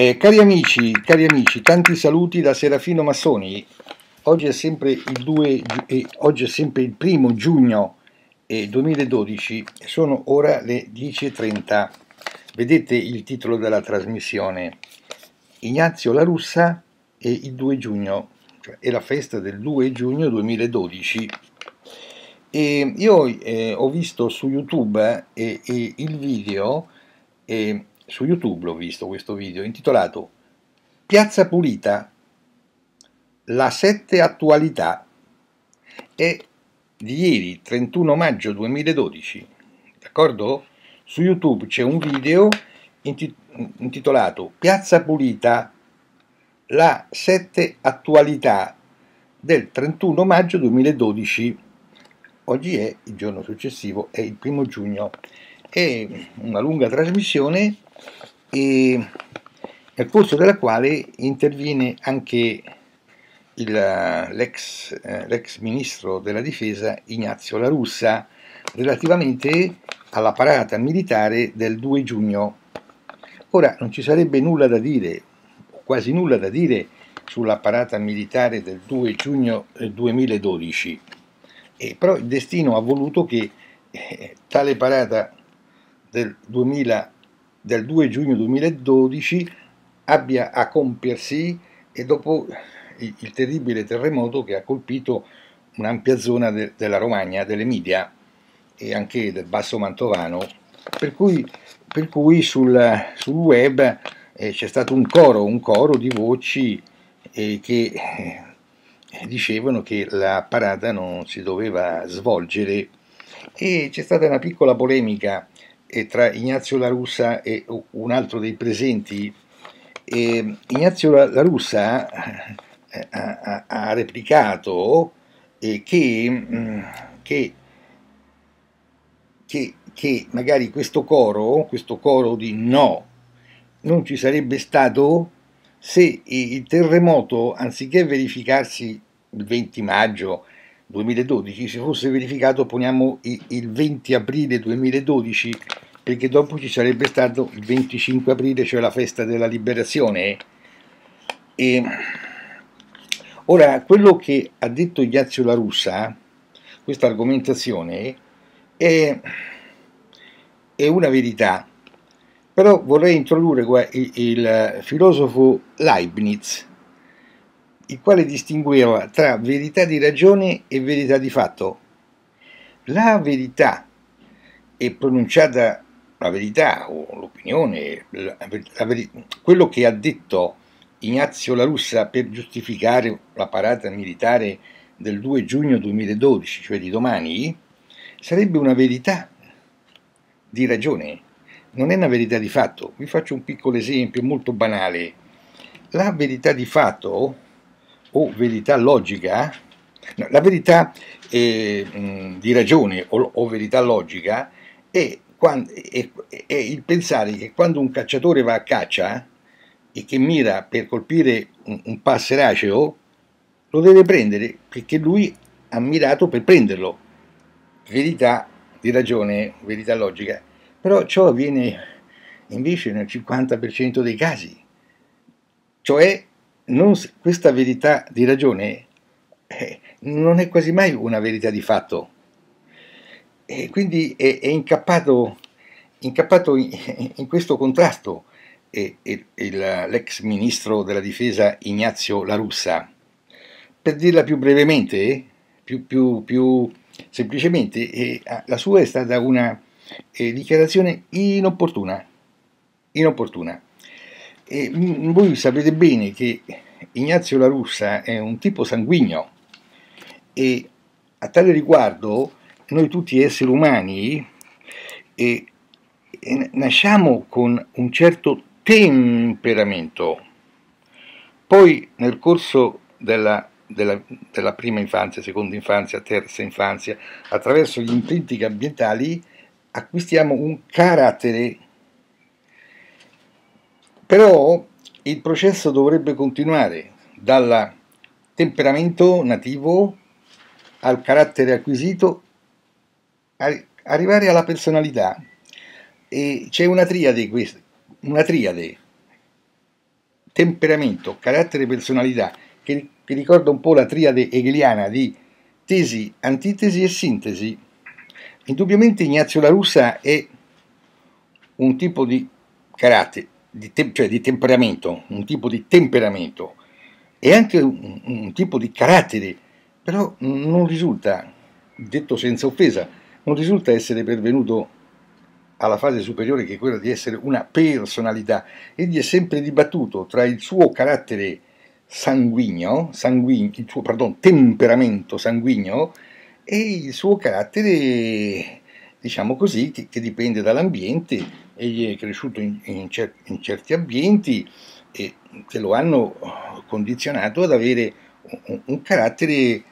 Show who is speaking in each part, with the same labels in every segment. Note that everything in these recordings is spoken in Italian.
Speaker 1: Eh, cari amici, cari amici, tanti saluti da Serafino Massoni. Oggi è sempre il, 2, eh, oggi è sempre il primo giugno eh, 2012, sono ora le 10.30. Vedete il titolo della trasmissione. Ignazio La Russa e il 2 giugno, cioè è la festa del 2 giugno 2012. E io eh, ho visto su YouTube eh, il video eh, su YouTube l'ho visto questo video intitolato Piazza Pulita, la 7 attualità è di ieri 31 maggio 2012, d'accordo? Su YouTube c'è un video intitolato Piazza Pulita, la 7 attualità del 31 maggio 2012. Oggi è il giorno successivo, è il primo giugno è una lunga trasmissione e nel corso della quale interviene anche l'ex, eh, ministro della difesa Ignazio La Russa relativamente alla parata militare del 2 giugno. Ora non ci sarebbe nulla da dire, quasi nulla da dire sulla parata militare del 2 giugno 2012, eh, eh, però il destino ha voluto che eh, tale parata del, 2000, del 2 giugno 2012 abbia a compiersi e dopo il terribile terremoto che ha colpito un'ampia zona de, della Romagna, dell'Emilia e anche del Basso Mantovano, per cui, per cui sul, sul, web eh, c'è stato un coro, un coro di voci eh, che eh, dicevano che la parata non si doveva svolgere e c'è stata una piccola polemica e tra Ignazio La Russa e un altro dei presenti. E Ignazio La Russa eh, ha, ha replicato che, mm, che, che, che, magari questo coro, questo coro di no, non ci sarebbe stato se il terremoto, anziché verificarsi il 20 maggio 2012, si fosse verificato, poniamo il 20 aprile 2012, perché dopo ci sarebbe stato il 25 aprile, cioè la festa della liberazione. E ora, quello che ha detto Ignazio La Russa, questa argomentazione, è, è una verità, però vorrei introdurre qua il, il filosofo Leibniz, il quale distingueva tra verità di ragione e verità di fatto. La verità è pronunciata la verità o l'opinione, la, la veri, quello che ha detto Ignazio La Russa per giustificare la parata militare del 2 giugno 2012, cioè di domani, sarebbe una verità di ragione, non è una verità di fatto. Vi faccio un piccolo esempio molto banale. La verità di fatto o verità logica, no, la verità eh, di ragione o, o verità logica è quando, e, e il pensare che quando un cacciatore va a caccia eh, e che mira per colpire un, un passeraceo, lo deve prendere perché lui ha mirato per prenderlo. Verità di ragione, verità logica. Però ciò avviene invece nel 50% dei casi. Cioè, non, questa verità di ragione eh, non è quasi mai una verità di fatto. E quindi è, è incappato, incappato in, in, questo contrasto l'ex ministro della difesa Ignazio La Russa. Per dirla più brevemente, più, più, più semplicemente, eh, la sua è stata una eh, dichiarazione inopportuna. inopportuna. E mm, voi sapete bene che Ignazio La Russa è un tipo sanguigno e a tale riguardo noi tutti esseri umani e, eh, nasciamo con un certo temperamento. Poi nel corso della, della, della prima infanzia, seconda infanzia, terza infanzia, attraverso gli imprinting ambientali acquistiamo un carattere. Però il processo dovrebbe continuare dal temperamento nativo al carattere acquisito arrivare alla personalità, e c'è una triade, una triade, temperamento, carattere e personalità, che, che ricorda un po' la triade hegeliana di tesi, antitesi e sintesi. Indubbiamente Ignazio La Russa è un tipo di carattere, di te, cioè di temperamento, un tipo di temperamento e anche un, un tipo di carattere, però non risulta, detto senza offesa, non risulta essere pervenuto alla fase superiore che è quella di essere una personalità. Egli è sempre dibattuto tra il suo carattere sanguigno, sanguigno il suo pardon, temperamento sanguigno e il suo carattere, diciamo così, che, che dipende dall'ambiente. Egli è cresciuto in, in, cer in certi ambienti e, che lo hanno condizionato ad avere un, un carattere,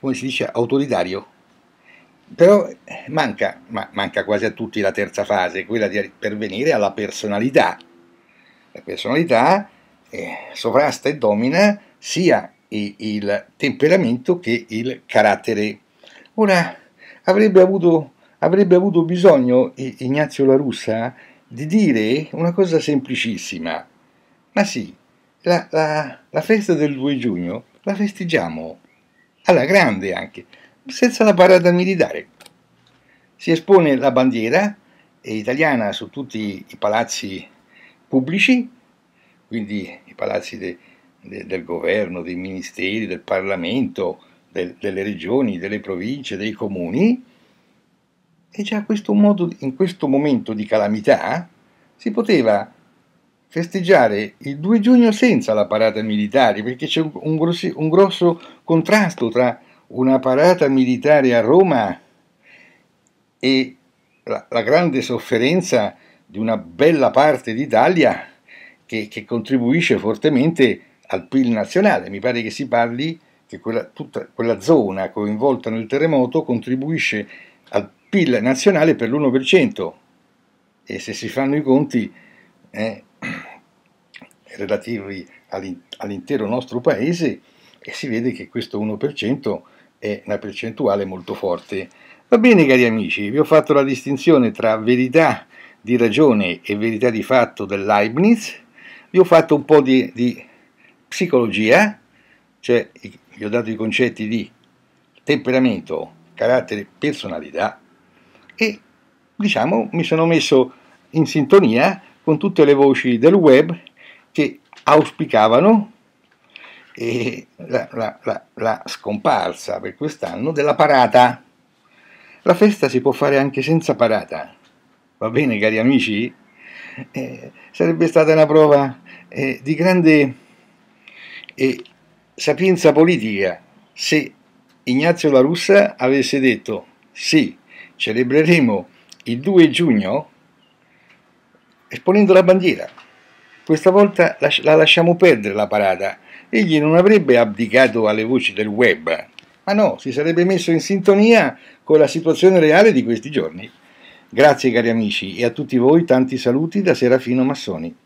Speaker 1: come si dice, autoritario però eh, manca, ma manca quasi a tutti la terza fase, quella di pervenire alla personalità. La personalità eh, sovrasta e domina sia il, il temperamento che il carattere. Ora, avrebbe avuto, avrebbe avuto bisogno Ignazio La Russa di dire una cosa semplicissima. Ma sì, la, la, la festa del 2 giugno la festeggiamo alla grande anche senza una parata militare. Si espone la bandiera italiana su tutti i palazzi pubblici, quindi i palazzi de, de, del governo, dei ministeri, del Parlamento, de, delle regioni, delle province, dei comuni, e già questo modo, in questo momento di calamità si poteva festeggiare il 2 giugno senza la parata militare, perché c'è un, grossi, un grosso contrasto tra una parata militare a Roma e la, la grande sofferenza di una bella parte d'Italia che, che, contribuisce fortemente al PIL nazionale. Mi pare che si parli che quella, tutta quella zona coinvolta nel terremoto contribuisce al PIL nazionale per l'1% e se si fanno i conti eh, relativi all'intero nostro paese e eh, si vede che questo 1% è una percentuale molto forte. Va bene cari amici, vi ho fatto la distinzione tra verità di ragione e verità di fatto del Leibniz, vi ho fatto un po' di, di psicologia, cioè vi ho dato i concetti di temperamento, carattere, personalità e diciamo mi sono messo in sintonia con tutte le voci del web che auspicavano e la, la, la, la scomparsa per quest'anno della parata. La festa si può fare anche senza parata, va bene cari amici? Eh, sarebbe stata una prova eh, di grande eh, sapienza politica se Ignazio La Russa avesse detto sì, celebreremo il 2 giugno esponendo la bandiera. Questa volta la lasciamo perdere la parata. Egli non avrebbe abdicato alle voci del web, ma no, si sarebbe messo in sintonia con la situazione reale di questi giorni. Grazie cari amici e a tutti voi tanti saluti da Serafino Massoni.